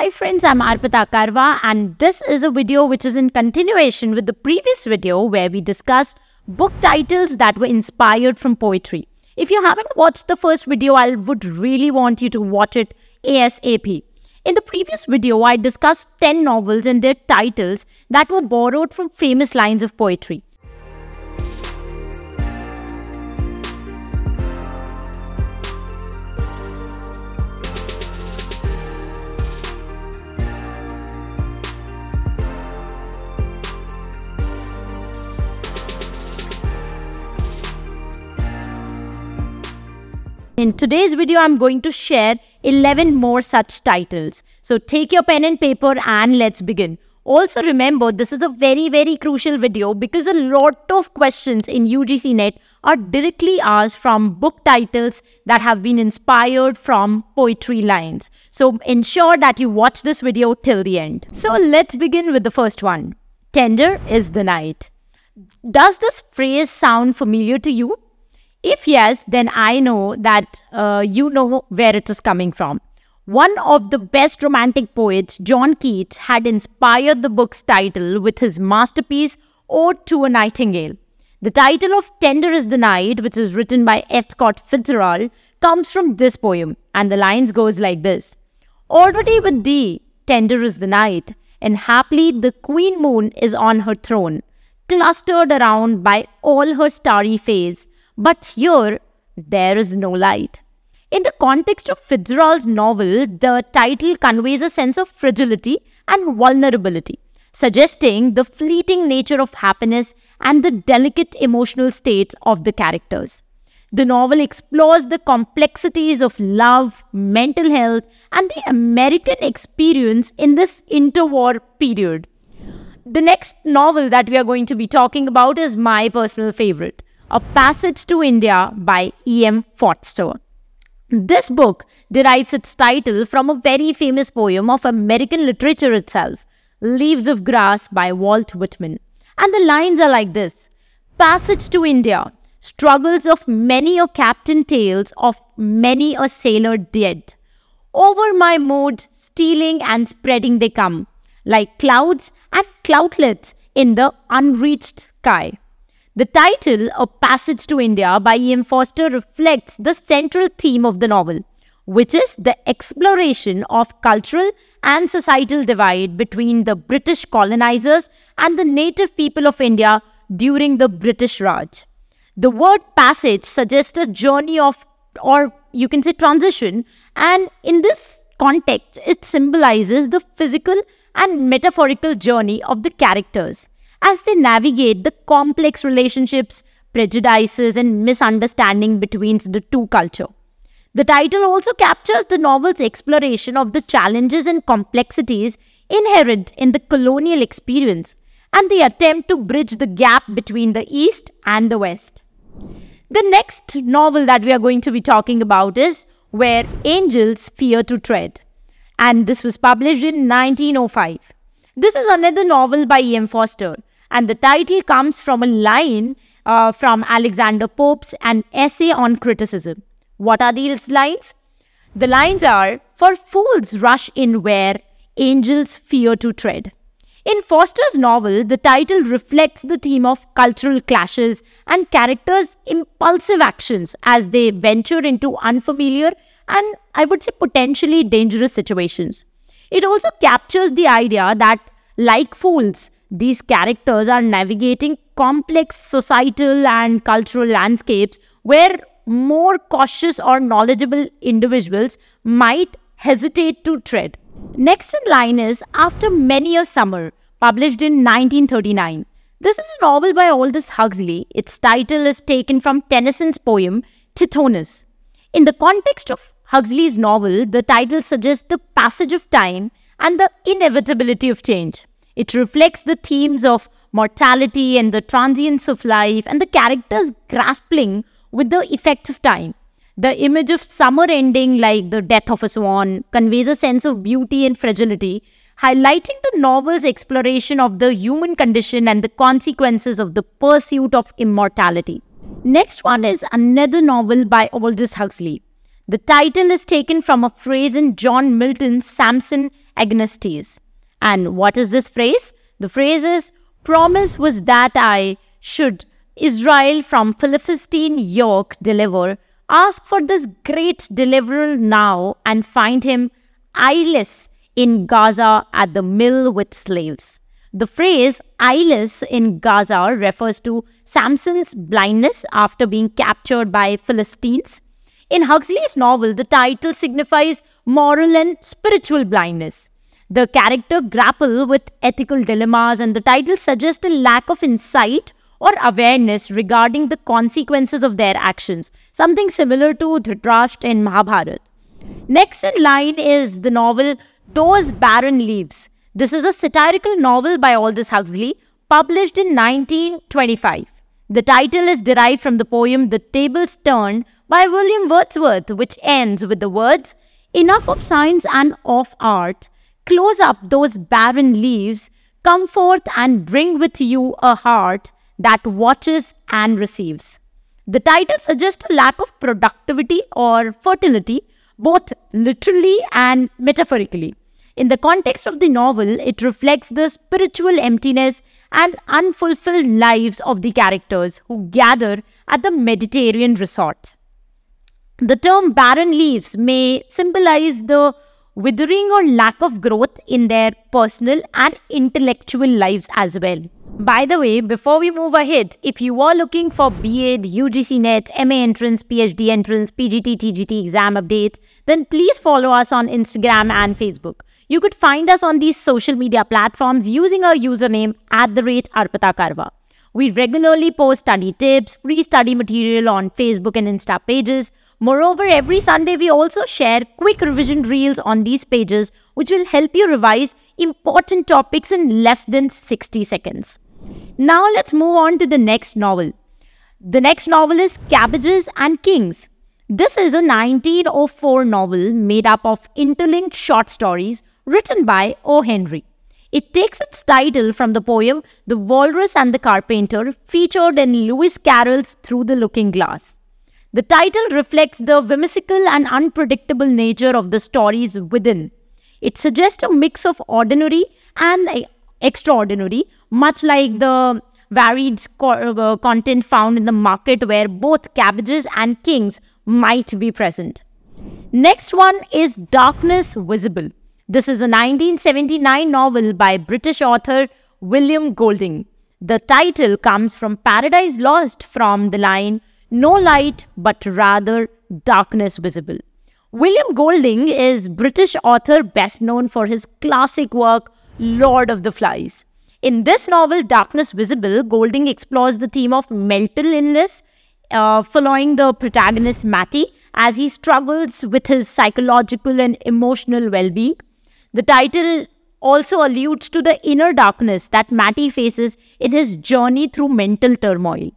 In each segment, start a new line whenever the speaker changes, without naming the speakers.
Hi friends, I'm Arpita Karwa and this is a video which is in continuation with the previous video where we discussed book titles that were inspired from poetry. If you haven't watched the first video, I would really want you to watch it ASAP. In the previous video, I discussed 10 novels and their titles that were borrowed from famous lines of poetry. In today's video, I'm going to share 11 more such titles. So take your pen and paper and let's begin. Also remember, this is a very, very crucial video because a lot of questions in UGC NET are directly asked from book titles that have been inspired from poetry lines. So ensure that you watch this video till the end. So let's begin with the first one. Tender is the night. Does this phrase sound familiar to you? If yes, then I know that uh, you know where it is coming from. One of the best romantic poets, John Keats, had inspired the book's title with his masterpiece, Ode to a Nightingale. The title of Tender is the Night, which is written by F. Scott Fitzgerald, comes from this poem, and the lines goes like this. Already with thee, tender is the night, and haply the queen moon is on her throne, clustered around by all her starry face, but here, there is no light. In the context of Fitzgerald's novel, the title conveys a sense of fragility and vulnerability, suggesting the fleeting nature of happiness and the delicate emotional states of the characters. The novel explores the complexities of love, mental health, and the American experience in this interwar period. The next novel that we are going to be talking about is my personal favorite. A Passage to India by E.M. Forster. This book derives its title from a very famous poem of American literature itself, Leaves of Grass by Walt Whitman. And the lines are like this Passage to India, struggles of many a captain, tales of many a sailor dead. Over my mood, stealing and spreading they come, like clouds and cloudlets in the unreached sky. The title, A Passage to India by E.M. Foster, reflects the central theme of the novel, which is the exploration of cultural and societal divide between the British colonizers and the native people of India during the British Raj. The word passage suggests a journey of, or you can say transition, and in this context, it symbolizes the physical and metaphorical journey of the characters as they navigate the complex relationships, prejudices, and misunderstanding between the two cultures. The title also captures the novel's exploration of the challenges and complexities inherent in the colonial experience and the attempt to bridge the gap between the East and the West. The next novel that we are going to be talking about is Where Angels Fear to Tread, and this was published in 1905. This is another novel by E.M. Foster, and the title comes from a line uh, from Alexander Pope's An Essay on Criticism. What are these lines? The lines are For fools rush in where angels fear to tread. In Foster's novel, the title reflects the theme of cultural clashes and characters' impulsive actions as they venture into unfamiliar and, I would say, potentially dangerous situations. It also captures the idea that, like fools, these characters are navigating complex societal and cultural landscapes where more cautious or knowledgeable individuals might hesitate to tread. Next in line is After Many a Summer, published in 1939. This is a novel by Aldous Huxley. Its title is taken from Tennyson's poem Tithonus. In the context of Huxley's novel, the title suggests the passage of time and the inevitability of change. It reflects the themes of mortality and the transience of life and the characters grappling with the effects of time. The image of summer ending like the death of a swan conveys a sense of beauty and fragility, highlighting the novel's exploration of the human condition and the consequences of the pursuit of immortality. Next one is another novel by Aldous Huxley. The title is taken from a phrase in John Milton's Samson Agnostes. And what is this phrase? The phrase is, promise was that I should Israel from Philistine yoke deliver. Ask for this great deliverer now and find him eyeless in Gaza at the mill with slaves. The phrase eyeless in Gaza refers to Samson's blindness after being captured by Philistines. In Huxley's novel, the title signifies moral and spiritual blindness. The character grapple with ethical dilemmas and the title suggests a lack of insight or awareness regarding the consequences of their actions, something similar to Dhritarashtra in Mahabharata. Next in line is the novel Those Barren Leaves. This is a satirical novel by Aldous Huxley, published in 1925. The title is derived from the poem The Tables Turned by William Wordsworth, which ends with the words, Enough of science and of art, close up those barren leaves, come forth and bring with you a heart that watches and receives. The title suggests a lack of productivity or fertility, both literally and metaphorically. In the context of the novel, it reflects the spiritual emptiness and unfulfilled lives of the characters who gather at the Mediterranean resort. The term barren leaves may symbolize the withering or lack of growth in their personal and intellectual lives as well. By the way, before we move ahead, if you are looking for B.A. UGC NET, MA entrance, PhD entrance, PGT, TGT exam updates, then please follow us on Instagram and Facebook. You could find us on these social media platforms using our username at the rate Arpita Karwa. We regularly post study tips, free study material on Facebook and Insta pages, Moreover, every Sunday we also share quick revision reels on these pages which will help you revise important topics in less than 60 seconds. Now let's move on to the next novel. The next novel is Cabbages and Kings. This is a 1904 novel made up of interlinked short stories written by O. Henry. It takes its title from the poem The Walrus and the Carpenter featured in Lewis Carroll's Through the Looking Glass. The title reflects the whimsical and unpredictable nature of the stories within. It suggests a mix of ordinary and extraordinary, much like the varied co uh, content found in the market where both cabbages and kings might be present. Next one is Darkness Visible. This is a 1979 novel by British author William Golding. The title comes from Paradise Lost from the line no light, but rather darkness visible. William Golding is British author best known for his classic work, Lord of the Flies. In this novel, Darkness Visible, Golding explores the theme of mental illness, uh, following the protagonist Matty as he struggles with his psychological and emotional well being. The title also alludes to the inner darkness that Matty faces in his journey through mental turmoil.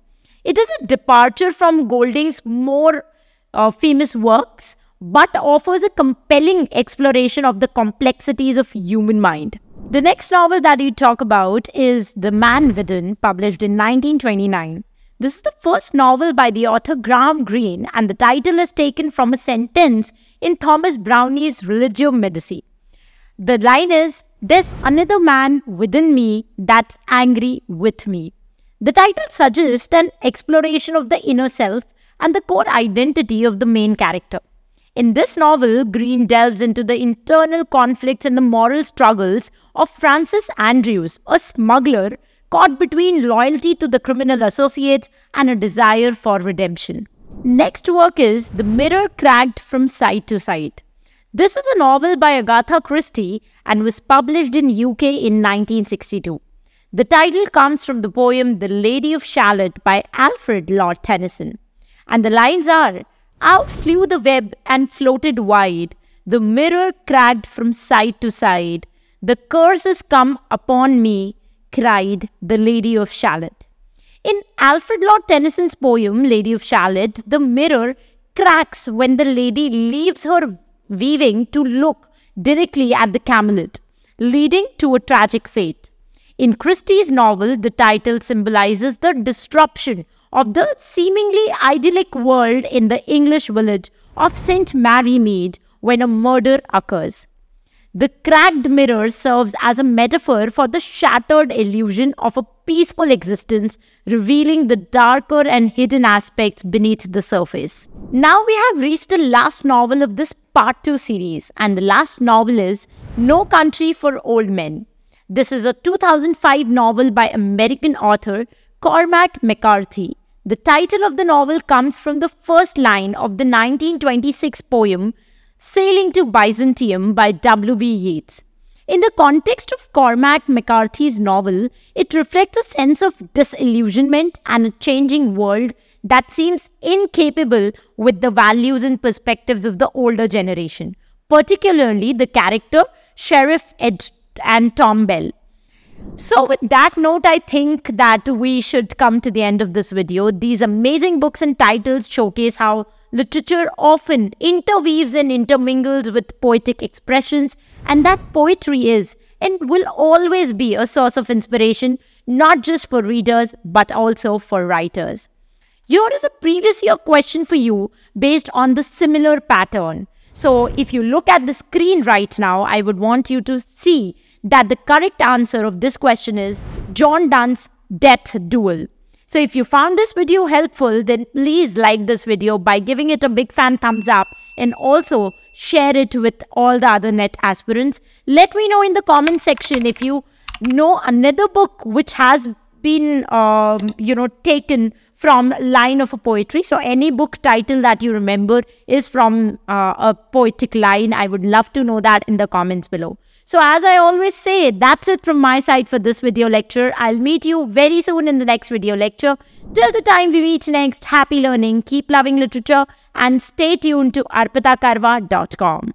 It is a departure from Golding's more uh, famous works, but offers a compelling exploration of the complexities of human mind. The next novel that you talk about is The Man Within, published in 1929. This is the first novel by the author Graham Greene, and the title is taken from a sentence in Thomas Browne's Religio Medici. The line is There's another man within me that's angry with me. The title suggests an exploration of the inner self and the core identity of the main character. In this novel, Green delves into the internal conflicts and the moral struggles of Francis Andrews, a smuggler caught between loyalty to the criminal associates and a desire for redemption. Next work is The Mirror Cracked from Side to Side. This is a novel by Agatha Christie and was published in UK in 1962. The title comes from the poem The Lady of Shalott by Alfred Lord Tennyson. And the lines are Out flew the web and floated wide, the mirror cracked from side to side, the curse is come upon me, cried the Lady of Shalott. In Alfred Lord Tennyson's poem Lady of Shalott, the mirror cracks when the lady leaves her weaving to look directly at the camelot, leading to a tragic fate. In Christie's novel, the title symbolizes the disruption of the seemingly idyllic world in the English village of St. Mary Mead when a murder occurs. The cracked mirror serves as a metaphor for the shattered illusion of a peaceful existence, revealing the darker and hidden aspects beneath the surface. Now we have reached the last novel of this part 2 series, and the last novel is No Country for Old Men this is a 2005 novel by American author Cormac McCarthy. The title of the novel comes from the first line of the 1926 poem Sailing to Byzantium by W.B. Yeats. In the context of Cormac McCarthy's novel, it reflects a sense of disillusionment and a changing world that seems incapable with the values and perspectives of the older generation, particularly the character Sheriff Ed and Tom Bell. So, oh. with that note, I think that we should come to the end of this video. These amazing books and titles showcase how literature often interweaves and intermingles with poetic expressions, and that poetry is and will always be a source of inspiration, not just for readers, but also for writers. Here is a previous year question for you based on the similar pattern. So, if you look at the screen right now, I would want you to see that the correct answer of this question is John Donne's Death Duel. So if you found this video helpful, then please like this video by giving it a big fan thumbs up and also share it with all the other NET aspirants. Let me know in the comment section if you know another book which has been, um, you know, taken from line of a poetry. So any book title that you remember is from uh, a poetic line. I would love to know that in the comments below. So as I always say, that's it from my side for this video lecture. I'll meet you very soon in the next video lecture. Till the time we meet next, happy learning, keep loving literature and stay tuned to arpitakarva.com.